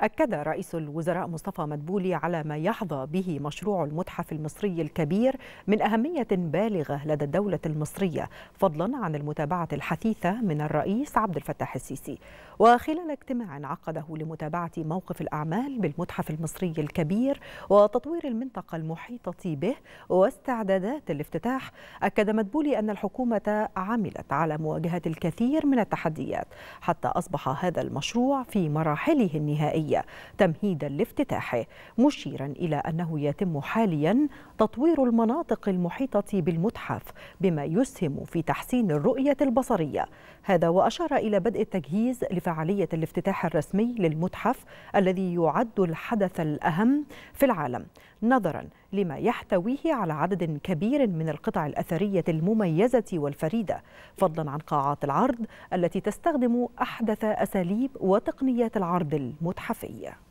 أكد رئيس الوزراء مصطفى مدبولي على ما يحظى به مشروع المتحف المصري الكبير من أهمية بالغة لدى الدولة المصرية فضلا عن المتابعة الحثيثة من الرئيس عبد الفتاح السيسي وخلال اجتماع عقده لمتابعة موقف الأعمال بالمتحف المصري الكبير وتطوير المنطقة المحيطة به واستعدادات الافتتاح أكد مدبولي أن الحكومة عملت على مواجهة الكثير من التحديات حتى أصبح هذا المشروع في مراحله النهائية الدولية تمهيدا لافتتاحه مشيرا إلى أنه يتم حاليا تطوير المناطق المحيطة بالمتحف بما يسهم في تحسين الرؤية البصرية هذا وأشار إلى بدء التجهيز لفعالية الافتتاح الرسمي للمتحف الذي يعد الحدث الأهم في العالم نظرا لما يحتويه على عدد كبير من القطع الأثرية المميزة والفريدة فضلا عن قاعات العرض التي تستخدم أحدث أساليب وتقنيات العرض المتحفي